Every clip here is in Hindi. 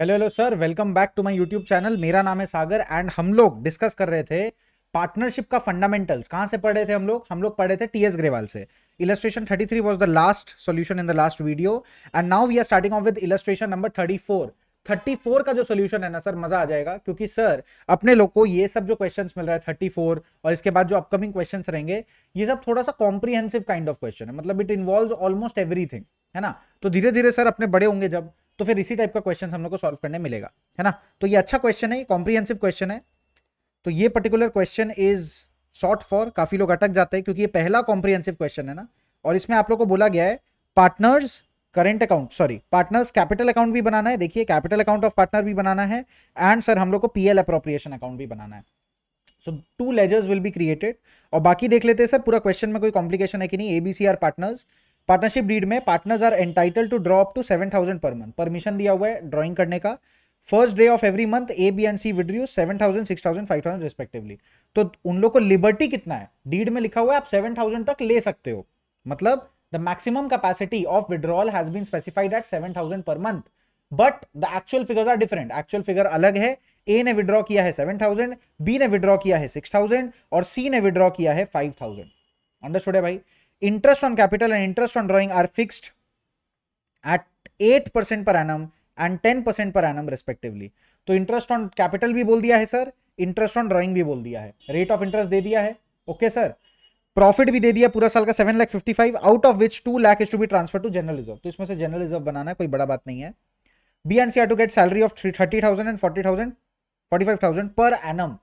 Hello hello sir welcome back to my YouTube channel मेरा नाम है सागर एंड हम लोग डिस्कस कर रहे थे पार्टनरशिप का फंडामेंटल्स कहाँ से पढ़े थे हम लोग हम लोग पढ़े थे टी एस ग्रेवाल से illustration 33 was the last solution in the last video and now we are starting off with illustration number 34 34 का जो सोल्यूशन है ना सर मजा आ जाएगा क्योंकि सर अपने लोग को ये सब जो क्वेश्चन मिल रहा है थर्टी और इसके बाद जो अपकमिंग क्वेश्चन रहेंगे ये सब थोड़ा सा कॉम्प्रीहेंसिव काइंड ऑफ क्वेश्चन है मतलब इट इन्वॉल्व ऑलमोस्ट एवरीथिंग है ना तो धीरे धीरे सर अपने बड़े होंगे जब तो फिर इसी टाइप का क्वेश्चन हम लोग को सॉल्व करने मिलेगा है ना तो ये अच्छा क्वेश्चन है कॉम्प्रीहेंसिव क्वेश्चन है तो ये particular question is short for काफी लोग अटक जाते हैं क्योंकि ये पहला कॉम्प्रीहेंसिव क्वेश्चन है ना और इसमें आप लोग को बोला गया है partners current account sorry partners capital account भी बनाना है देखिए कैपिटल अकाउंट ऑफ पार्टनर भी बनाना है एंड सर हम लोग को पीएल अप्रोप्रिएशन अकाउंट भी बनाना है so two ledgers will be created और बाकी देख लेते हैं सर पूरा क्वेश्चन में कोई कॉम्प्लिकेशन है कि नहीं एबीसीआर पार्टनर्स पार्टनरशिप डीड में partners are entitled to draw up to seven thousand per month permission दिया हुआ है ड्रॉइंग करने का first day of every month A B and C withdrew seven thousand six thousand five thousand respectively तो उन लोग को लिबर्टी कितना है डीड में लिखा हुआ है आप सेवन थाउजेंड तक ले सकते हो मतलब the maximum capacity of withdrawal has been specified at seven thousand per month but the actual figures are different actual figure अलग है ए ने विड्रॉ किया है सेवन थाउजेंड बी ने विड्रॉ किया है सिक्स थाउजेंड और सी ने विड्रॉ किया है फाइव थाउजेंड अंडरस्टूड है भाई interest on capital and interest on drawing are fixed at 8% per annum and ten percent per annum respectively तो इंटरेस्ट ऑन कैपिटल भी बोल दिया है सर इंटरेस्ट ऑन ड्राइंग भी बोल दिया है रेट ऑफ इंटरेस्ट दे दिया है ओके okay, सर प्रॉफिट भी दे दिया पूरा साल का seven lakh fifty five out of which two lakh is to be transfer to general reserve तो इसमें से जनरल रिजर्व बनाना कोई बड़ा बात नहीं है B and C are to get salary of three thirty thousand and forty thousand forty five thousand per annum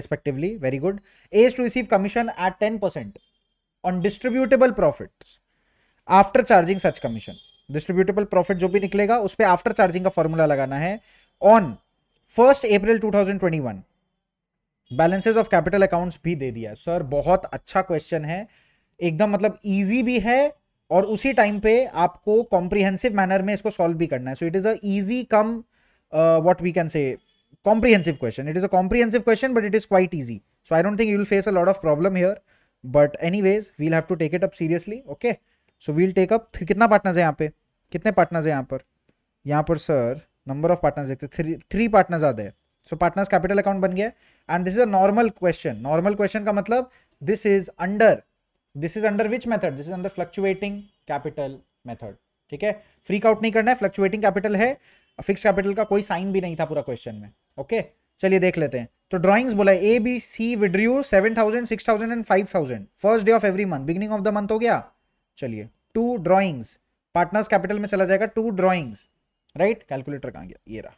respectively very good as to receive commission at ten percent on distributable profit after charging such commission distributable profit जो भी निकलेगा उस पर आफ्टर चार्जिंग का फॉर्मूला लगाना है on first April 2021 balances of capital accounts भी दे दिया सर बहुत अच्छा क्वेश्चन है एकदम मतलब इजी भी है और उसी टाइम पे आपको कॉम्प्रिहेंसिव मैनर में इसको सॉल्व भी करना है सो इट इज़ अजी come what we can say comprehensive question it is a comprehensive question but it is quite easy so I don't think you will face a lot of problem here but anyways we'll have to take it up seriously okay so we'll take up कितना पार्टनर्स है यहाँ पे कितने पार्टनर्स है यहाँ पर यहाँ पर सर नंबर ऑफ पार्टनर्स देखते थ्री थ्री पार्टनर्स आते हैं सो पार्टनर्स कैपिटल अकाउंट बन गया and this is a normal question normal question का मतलब this is under this is under which method this is under fluctuating capital method ठीक है फ्रीक आउट नहीं करना है फ्लक्चुएटिंग कैपिटल है फिक्स कैपिटल का कोई साइन भी नहीं था पूरा क्वेश्चन में ओके okay? चलिए देख लेते हैं तो ड्राइंग्स बोला A B C withdrew seven thousand six thousand and five thousand first day of every month beginning of the month हो गया चलिए टू ड्राइंग्स पार्टनर्स कैपिटल में चला जाएगा टू ड्राइंग्स राइट कैलकुलेटर कहाँ गया ये रहा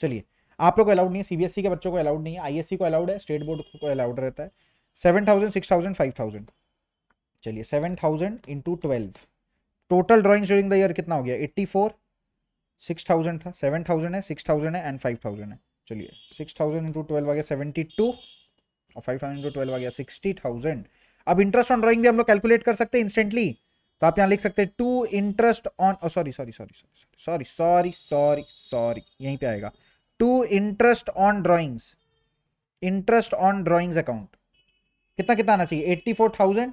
चलिए आप लोग को अलाउड नहीं है सीबीएसई e के बच्चों को अलाउड नहीं है आईएससी e को अलाउड है स्टेट बोर्ड को अलाउड रहता है seven thousand six thousand five thousand चलिए seven thousand into twelve total drawings during the year कितना हो गया एट्टी फोर सिक्स थाउजेंड था सेवन थाउजेंड है सिक्स थाउजेंड है एंड फाइव थाउजेंड है चलिए सिक्स थाउजेंड इंटू ट्वेल्व आ गया सेवेंटी टू और फाइव थाउजेंड इंटू ट्वेल्व आ गया सिक्सटी थाउजेंड अब इंटरेस्ट ऑन ड्राइंग भी हम लोग कैलकुलेट कर सकते हैं इंस्टेंटली तो आप यहाँ लिख सकते हैं to interest on sorry sorry sorry sorry sorry sorry sorry sorry यहीं पे आएगा to interest on drawings interest on drawings account कितना कितना आना चाहिए eighty four thousand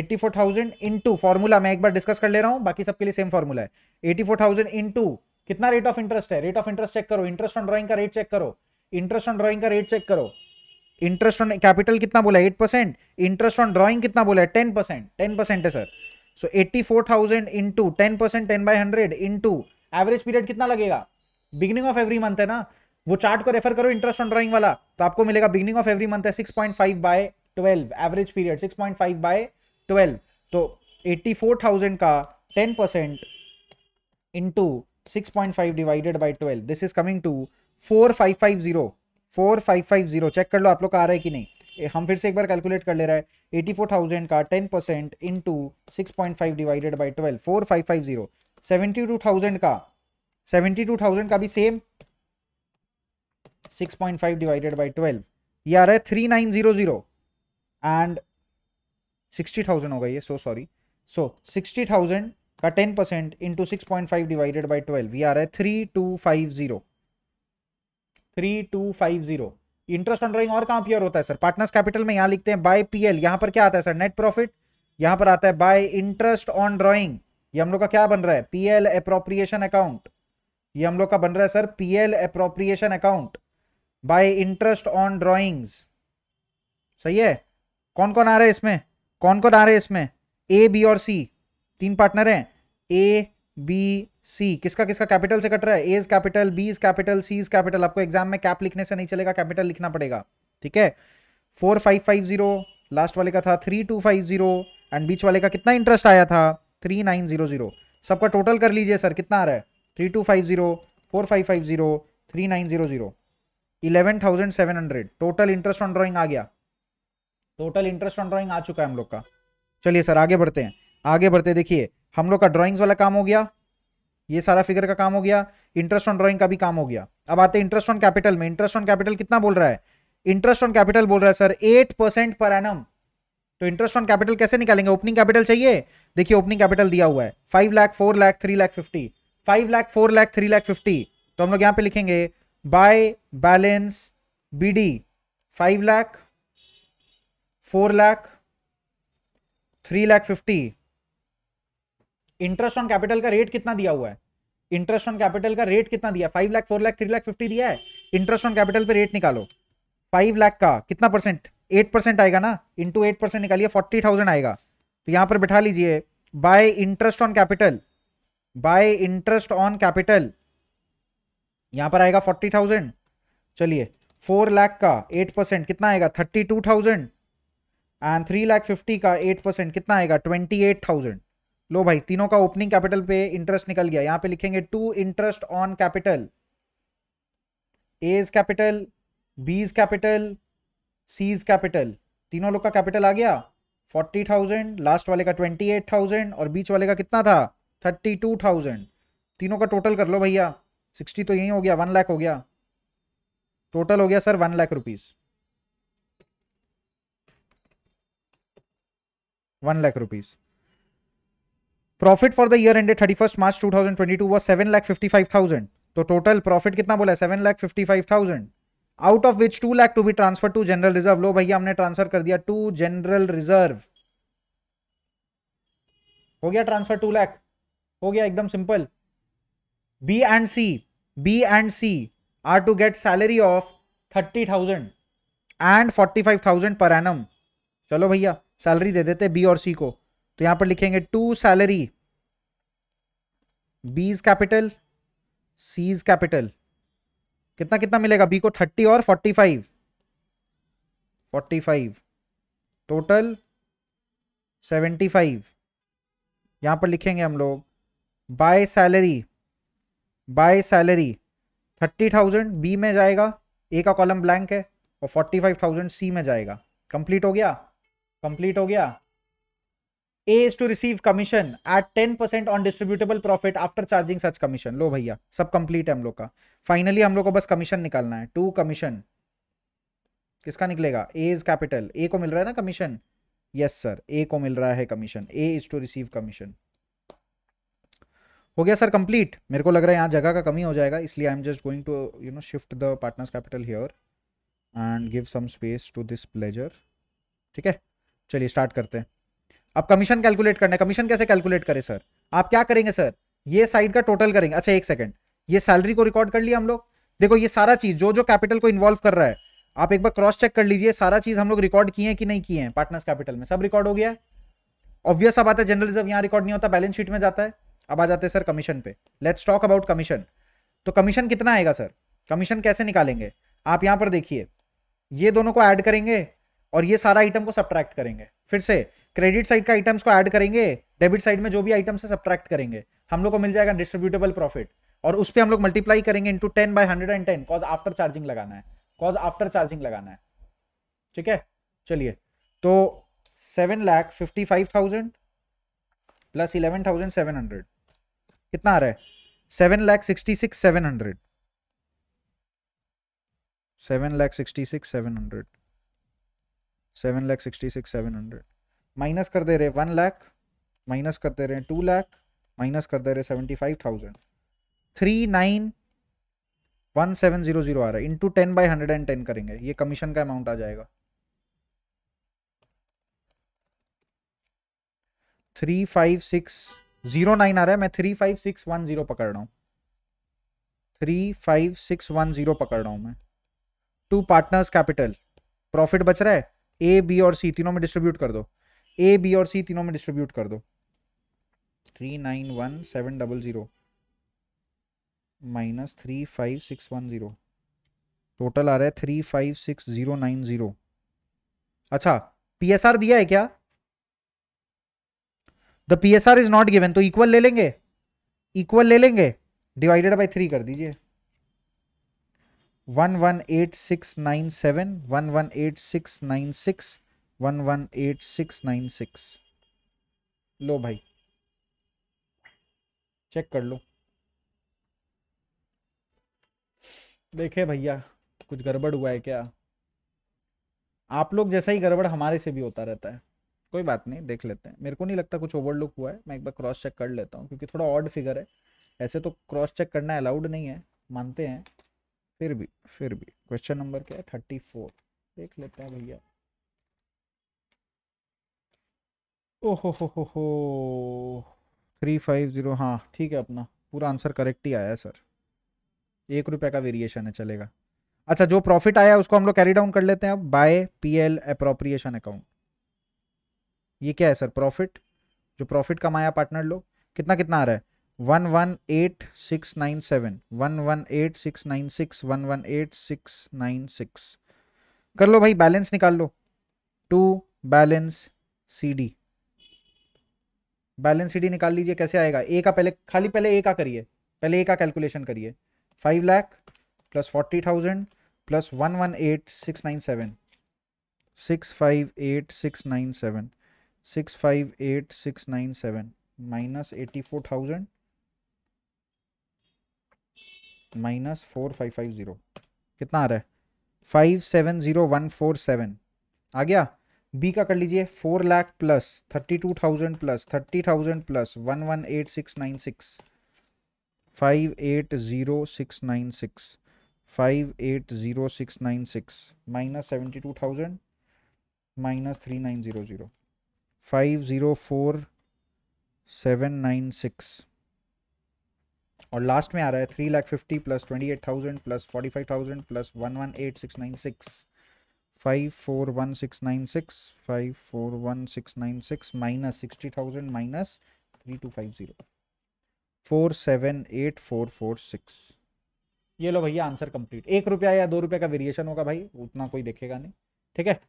eighty four thousand into formula मैं एक बार डिस्कस कर ले रहा हूँ बाकी सबके लिए सेम फॉर्मूला है एट्टी फोर थाउजेंड इंटू कितना रेट ऑफ इंटरेस्ट है रेट ऑफ इंटरेस्ट चेक करो इंटरेस्ट ऑन ड्रॉइंग का रेट चेक करो इंटरेस्ट ऑन ड्रॉइंग का रेट चेक करो इंटरेस्ट ऑन कैपिटल कितना बोला eight percent interest on drawing कितना बोला टेन परसेंट टेन परसेंट है sir so eighty four thousand into ten percent ten by hundred into average period कितना लगेगा बिगिनिंग ऑफ एवरी मंथ है ना वो चार्ट को रेफर करो इंटरेस्ट ऑन ड्रॉइंग वाला तो आपको मिलेगा बिगिनिंग ऑफ एवरी मंथ है six point five by twelve average period six point five by twelve तो एट्टी फोर थाउजेंड का ten percent into 6.5 divided by 12 this is coming to 4550 4550 check कर लो आप लोग आ रहा है कि नहीं हम फिर से एक बार कैलकुलेट कर ले रहा है 84,000 का 10 percent into six divided by twelve four five five zero seventy two thousand का सेवेंटी टू थाउजेंड का भी same six point five divided by twelve ये आ रहा है three nine zero zero and sixty thousand होगा ये so sorry so sixty thousand का ten percent into six point five divided by twelve ये आ रहा है three two five zero three two five zero interest on drawing और कहां पियर होता है सर पार्टनर्स कैपिटल में यहां लिखते हैं बाय पीएल यहां पर क्या आता है सर नेट प्रॉफिट यहां पर आता है बाय इंटरेस्ट ऑन ड्रॉइंग ये हम लोग का क्या बन रहा है पीएल अप्रोप्रिएशन अकाउंट ये हम लोग का बन रहा है sir PL appropriation account by interest on drawing सही है कौन कौन आ रहा है इसमें कौन कौन आ रहे हैं इसमें ए बी और सी तीन पार्टनर हैं ए बी सी किसका किसका कैपिटल से कट रहा है as capital B is capital C is capital आपको एग्जाम में कैप लिखने से नहीं चलेगा कैपिटल लिखना पड़ेगा ठीक है four five five zero last वाले का था three two five zero and बीच वाले का कितना इंटरेस्ट आया था थ्री नाइन जीरो जीरो सबका टोटल कर लीजिए सर कितना आ रहा है three two five zero four five five zero three nine zero zero eleven thousand seven hundred total interest on drawing आ गया टोटल इंटरेस्ट ऑन ड्रॉइंग आ चुका है हम लोग का चलिए सर आगे बढ़ते हैं आगे बढ़ते देखिए हम लोग का ड्राइंग्स वाला काम हो गया ये सारा फिगर का काम हो गया इंटरेस्ट ऑन ड्राइंग का भी काम हो गया अब आते हैं इंटरेस्ट ऑन कैपिटल में इंटरेस्ट ऑन कैपिटल कितना बोल रहा है इंटरेस्ट ऑन कैपिटल बोल रहा है sir eight percent per annum तो इंटरेस्ट ऑन कैपिटल कैसे निकालेंगे ओपनिंग कैपिटल चाहिए देखिए ओपनिंग कैपिटल दिया हुआ है five lakh four lakh three lakh fifty five lakh four lakh three lakh fifty तो हम लोग यहाँ पे लिखेंगे by balance B D five lakh four lakh three lakh fifty interest on capital का रेट कितना दिया हुआ है इंटरेस्ट ऑन कैपिटल का रेट कितना दिया five lakh four lakh three lakh fifty दिया है इंटरेस्ट ऑन कैपिटल पे रेट निकालो फाइव लाख का कितना परसेंट एट परसेंट आएगा ना इंटू एट परसेंट निकालिए फोर्टी थाउजेंड आएगा तो यहां पर बिठा लीजिए by interest on capital by interest on capital यहां पर आएगा फोर्टी थाउजेंड चलिए फोर लाख का एट परसेंट कितना आएगा thirty two thousand and three lakh fifty का एट परसेंट कितना आएगा ट्वेंटी एट थाउजेंड लो भाई तीनों का ओपनिंग कैपिटल पे इंटरेस्ट निकल गया यहां पे लिखेंगे to interest on capital as capital B's capital C's capital तीनों लोग का कैपिटल आ गया फोर्टी थाउजेंड लास्ट वाले का ट्वेंटी एट थाउजेंड और बीच वाले का कितना था थर्टी टू थाउजेंड तीनों का टोटल कर लो भैया सिक्सटी तो यही हो गया वन लाख हो गया टोटल हो गया sir one lakh rupees one lakh rupees profit for the year ended thirty first March two thousand twenty two was seven lakh fifty five thousand तो टोटल प्रॉफिट कितना बोला seven lakh fifty five thousand out of which two lakh to be transfer to general reserve लो भैया हमने ट्रांसफर कर दिया टू जनरल रिजर्व हो गया ट्रांसफर टू लाख हो गया एकदम simple B and C B and C are to get salary of thirty thousand and forty five thousand per annum चलो भैया सैलरी दे देते बी और सी को तो यहां पर लिखेंगे to salary B's capital C's capital कितना कितना मिलेगा बी को थर्टी और forty five forty five total seventy five यहां पर लिखेंगे हम लोग by salary by salary thirty thousand B में जाएगा ए का कॉलम ब्लैंक है और फोर्टी फाइव थाउजेंड सी में जाएगा कंप्लीट हो गया कंप्लीट हो गया A is to receive commission at ten percent on distributable profit after charging such commission लो भैया सब कंप्लीट है हम लोग का फाइनली हम लोग को बस कमीशन निकालना है टू कमीशन किसका निकलेगा ए इज कैपिटल ए को मिल रहा है ना कमीशन यस सर ए को मिल रहा है commission A is to receive commission हो गया सर कंप्लीट मेरे को लग रहा है यहाँ जगह का कमी हो जाएगा इसलिए I am just going to you know shift the partners capital here and give some space to this pleasure ठीक है चलिए स्टार्ट करते हैं अब कमीशन कैलकुलेट करना है कमीशन कैसे कैलकुलेट करें सर आप क्या करेंगे सर ये साइड का टोटल करेंगे अच्छा एक सेकेंड ये सैलरी को रिकॉर्ड कर लिया हम लोग देखो ये सारा चीज जो जो कैपिटल को इन्वॉल्व कर रहा है आप एक बार क्रॉस चेक कर लीजिए सारा चीज हम लोग रिकॉर्ड किए हैं कि नहीं किए हैं पार्टनर्स कैपिटल में सब रिकॉर्ड हो गया है ऑब्वियस अब आता है जनरल रिजर्व यहाँ रिकॉर्ड नहीं होता बैलेंस शीट में जाता है अब आ जाते हैं सर कमीशन पे लेट्स टॉक अबाउट कमीशन तो कमीशन कितना आएगा सर कमीशन कैसे निकालेंगे आप यहाँ पर देखिए ये दोनों को ऐड करेंगे और ये सारा आइटम को सब्ट्रैक्ट करेंगे फिर से क्रेडिट साइड का आइटम्स को ऐड करेंगे डेबिट साइड में जो भी आइटम्स है सब्ट्रैक्ट करेंगे हम लोग को मिल जाएगा डिस्ट्रीब्यूटेबल प्रॉफिट और उस पर हम लोग मल्टीप्लाई करेंगे into ten by hundred and ten cause after charging लगाना है कॉज आफ्टर चार्जिंग लगाना है ठीक है चलिए तो seven lakh fifty five thousand plus eleven thousand seven hundred कितना आ रहा है seven lakh sixty six seven hundred seven lakh sixty six seven hundred seven lakh sixty six seven hundred minus कर दे रहे वन लाख माइनस कर दे रहे टू लाख माइनस कर दे रहे seventy five thousand three nine one seven zero zero आ रहा है into ten by hundred and ten करेंगे ये कमीशन का अमाउंट आ जाएगा three five six zero nine आ रहा है मैं three five six one zero पकड़ रहा हूँ three five six one zero पकड़ रहा हूँ मैं टू पार्टनर्स कैपिटल प्रॉफिट बच रहा है ए बी और सी तीनों में डिस्ट्रीब्यूट कर दो ए बी और सी तीनों में डिस्ट्रीब्यूट कर दो three nine one seven double zero minus three five six one zero total आ रहा है three five six zero nine zero अच्छा पी एस आर दिया है क्या the P S R is not given तो इक्वल ले लेंगे इक्वल ले लेंगे डिवाइडेड बाई थ्री कर दीजिए one one eight six nine seven one one eight six nine six one one eight six nine six लो भाई चेक कर लो देखे भैया कुछ गड़बड़ हुआ है क्या आप लोग जैसा ही गड़बड़ हमारे से भी होता रहता है कोई बात नहीं देख लेते हैं मेरे को नहीं लगता कुछ ओवरलुक हुआ है मैं एक बार क्रॉस चेक कर लेता हूँ क्योंकि थोड़ा ऑड फिगर है ऐसे तो क्रॉस चेक करना अलाउड नहीं है मानते हैं फिर भी फिर भी क्वेश्चन नंबर क्या है थर्टी फोर देख लेते हैं भैया ओहो हो हो हो थ्री फाइव ज़ीरो हाँ ठीक है अपना पूरा आंसर करेक्ट ही आया है सर एक रुपये का वेरिएशन है चलेगा अच्छा जो प्रॉफिट आया उसको हम लोग कैरी डाउन कर लेते हैं अब by P L appropriation account ये क्या है सर प्रॉफिट जो प्रॉफिट कमाया पार्टनर लोग कितना कितना आ रहा है one one eight six nine seven one one eight six nine six one one eight six nine six कर लो भाई बैलेंस निकाल लो to balance C D balance D निकाल लीजिए कैसे आएगा ए का पहले खाली पहले ए का करिए पहले ए का कैलकुलेशन करिए five lakh plus forty thousand plus one one eight six nine seven six five eight six nine seven six five eight six nine seven minus eighty four thousand minus four five five zero कितना आ रहा है five seven zero one four seven आ गया बी का कर लीजिए four lakh plus thirty two thousand plus thirty thousand plus one one eight six nine six five eight zero six nine six five eight zero six nine six minus seventy two thousand minus three nine zero zero five zero four seven nine six और लास्ट में आ रहा है three lakh fifty plus twenty eight thousand plus forty five thousand plus one one eight six nine six five four one six nine six five four one six nine six minus sixty thousand minus three two five zero four seven eight four four six ये लो भैया आंसर कंप्लीट एक रुपया या दो रुपये का वेरिएशन होगा भाई उतना कोई देखेगा नहीं ठीक है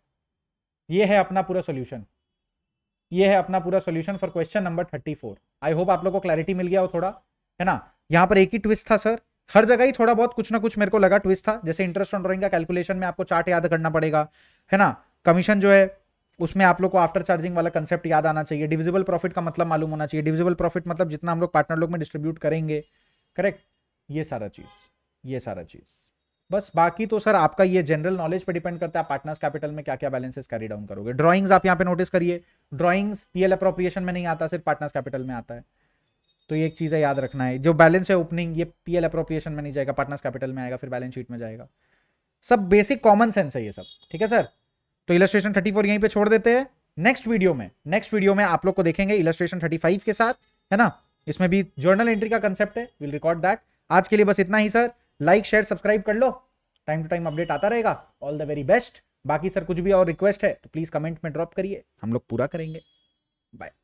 ये है अपना पूरा सोल्यूशन ये है अपना पूरा solution for question number thirty four I hope आप लोग को क्लैरिटी मिल गया हो थोड़ा है ना यहाँ पर एक ही ट्विस्ट था सर हर जगह ही थोड़ा बहुत कुछ ना कुछ मेरे को लगा ट्विस्ट था जैसे इंटरेस्ट ऑन ड्रॉइंग का कैलकुलेशन में आपको चार्ट याद करना पड़ेगा है ना कमीशन जो है उसमें आप लोग को आफ्टर चार्जिंग वाला कंसेप्ट याद आना चाहिए डिविजिबल प्रॉफिट का मतलब मालूम होना चाहिए डिविजिबल प्रॉफिट मतलब जितना हम लोग पार्टनर लोग में डिस्ट्रीब्यूट करेंगे करेक्ट ये सारा चीज़ ये सारा चीज़ बस बाकी तो सर आपका ये जनरल नॉलेज पे डिपेंड करता है आप पार्टनर्स कैपिटल में क्या क्या बैलेंसेस कैरी डाउन करोगे ड्राइंग्स आप यहाँ पे नोटिस करिए ड्राइंग्स पीएल अप्रोप्रिएशन में नहीं आता सिर्फ पार्टनर्स कैपिटल में आता है तो ये एक चीज़ है याद रखना है जो बैलेंस है ओपनिंग ये पी एल अप्रोप्रिएशन में नहीं जाएगा पार्टनर्स कैपिटल में आएगा फिर बैलेंस शीट में जाएगा सब बेसिक कॉमन सेंस है ये सब ठीक है सर तो इलस्ट्रेशन थर्टी फोर यहीं पर छोड़ देते हैं नेक्स्ट वीडियो में नेक्स्ट वीडियो में आप लोग को देखेंगे इलेस्ट्रेशन थर्टी फाइव के साथ है ना इसमें भी जर्नल एंट्री का कंसेप्ट है विल रिकॉर्ड दैट आज के लिए बस इतना ही सर लाइक शेयर सब्सक्राइब कर लो टाइम टू टाइम अपडेट आता रहेगा ऑल द वेरी बेस्ट बाकी सर कुछ भी और रिक्वेस्ट है तो प्लीज़ कमेंट में ड्रॉप करिए हम लोग पूरा करेंगे बाय